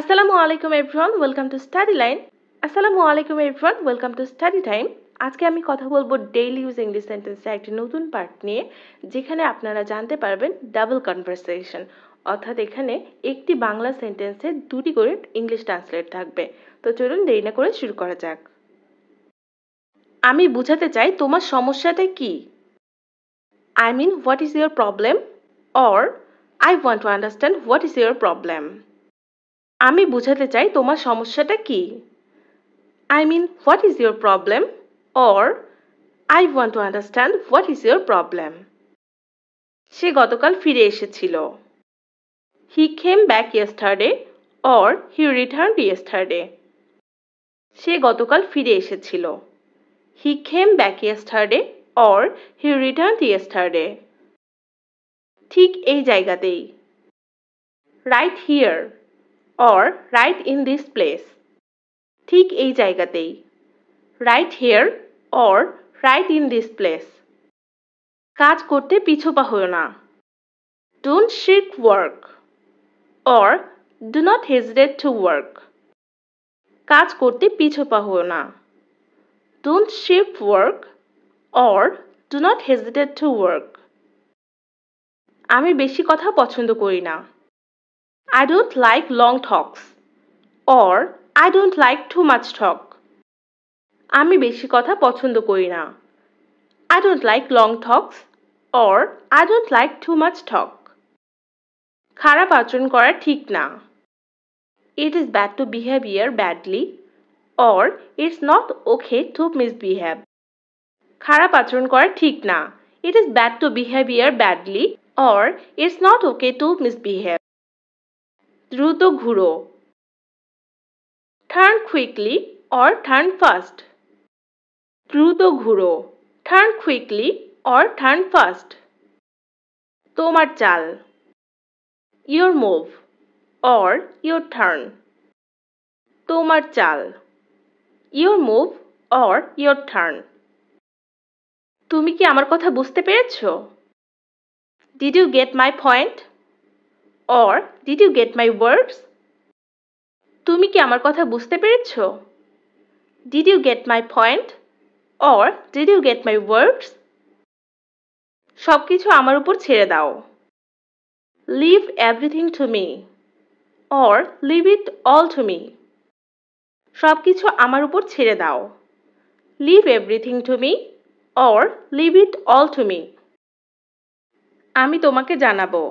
আসসালামু আলাইকুম everyone welcome to study line আসসালামু আলাইকুম everyone welcome to study time আজকে আমি কথা বলবো ডেইলি ইউজ ইংলিশ সেন্টেন্সে একটি নতুন পার্ট নিয়ে যেখানে আপনারা জানতে পারবেন ডাবল কনভারসেশন অর্থাৎ এখানে একটি বাংলা সেন্টেন্সে দুটি করে ইংলিশ ট্রান্সলেট থাকবে তো চলুন দেরি না করে শুরু করা যাক আমি বুঝাতে চাই তোমার সমস্যাটা কি I mean what is your problem or I want to understand what is your problem আমি বুঝাতে চাই তোমার সমস্যাটা কি I mean what is your problem or I want to understand what is your problem সে গতকাল ফিরে এসেছিল he came back yesterday or he return yesterday সে গতকাল ফিরে এসেছিল he came back yesterday or he return yesterday ঠিক এই জায়গাতেই right here or right in this place ঠিক এই জায়গাতেই right here or right in this place কাজ করতে পিছপা হও না don't shirk work or do not hesitate to work কাজ করতে পিছপা হও না ডোন্ট শিপ work or do not hesitate to work আমি বেশি কথা পছন্দ করি না I don't like long talks or I don't like too much talk আমি বেশি কথা পছন্দ করি না I don't like long talks or I don't like too much talk খারাপ আচরণ করা ঠিক না it is bad to behavior badly or it's not okay to misbehave খারাপ আচরণ করা ঠিক না it is bad to behavior badly or it's not okay to misbehave দ্রুত ঘুরো turn quickly or turn fast দ্রুত ঘুরো turn quickly or turn fast তোমার চাল your move or your turn তোমার চাল your move or your turn তুমি কি আমার কথা বুঝতে পেরেছ did you get my point or did you get my words তুমি কি আমার কথা বুঝতে পেরেছ did you get my point or did you get my words সব কিছু আমার উপর ছেড়ে দাও leave everything to me or leave it all to me সব কিছু আমার উপর ছেড়ে দাও leave everything to me or leave it all to me আমি তোমাকে জানাবো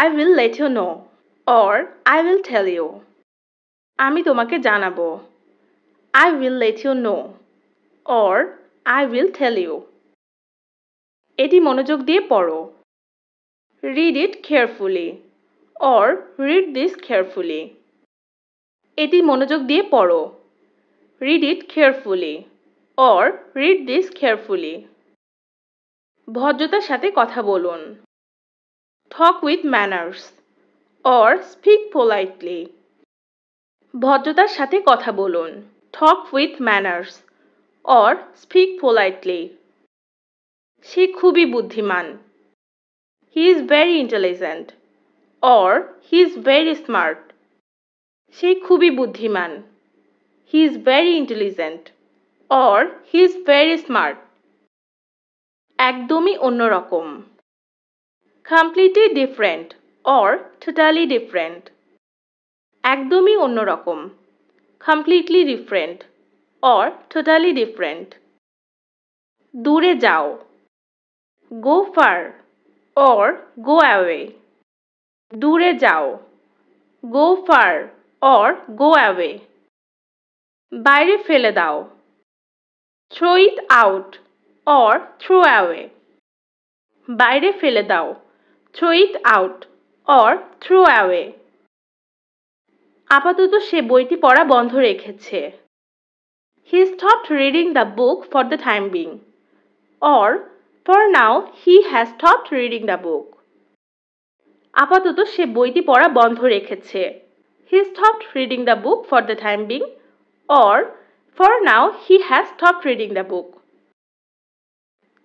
I will let you know or I will tell you আমি তোমাকে জানাবো I will let you know or I will tell you এটি মনোযোগ দিয়ে পড়ো read it carefully or read this carefully এটি মনোযোগ দিয়ে পড়ো read it carefully or read this carefully ভদ্রতার সাথে কথা বলুন talk with manners or speak politely ভদ্রতার সাথে কথা বলুন talk with manners or speak politely সে খুবই বুদ্ধিমান he is very intelligent or he is very smart সে খুবই বুদ্ধিমান he is very intelligent or he is very smart একদমই অন্যরকম completely different or totally different একদমই অন্যরকম completely different or totally different দূরে যাও go far or go away দূরে যাও go far or go away বাইরে ফেলে দাও throw it out or throw away বাইরে ফেলে দাও throw it out or throw away আপাতত সে বইটি পড়া বন্ধ রেখেছে he stop reading the book for the time being or for now he has stop reading the book আপাতত সে বইটি পড়া বন্ধ রেখেছে he stop reading the book for the time being or for now he has stop reading the book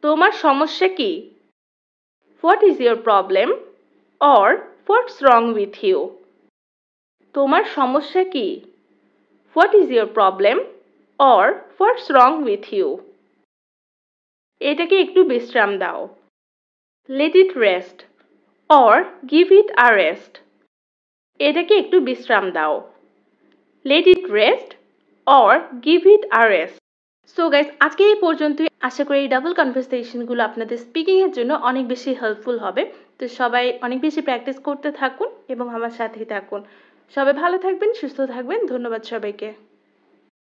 তোমার সমস্যা কি what is your problem or what's wrong with you তোমার সমস্যা কি what is your problem or what's wrong with you এটাকে একটু বিশ্রাম দাও let it rest or give it a rest এটাকে একটু বিশ্রাম দাও let it rest or give it a rest so guys আজকে এই পর্যন্তই আশা করি এই ডাবল কনভার্সেশনগুলো আপনাদের স্পিকিংয়ের জন্য অনেক বেশি হেল্পফুল হবে তো সবাই অনেক বেশি প্র্যাকটিস করতে থাকুন এবং আমার সাথেই থাকুন সবাই ভালো থাকবেন সুস্থ থাকবেন ধন্যবাদ সবাইকে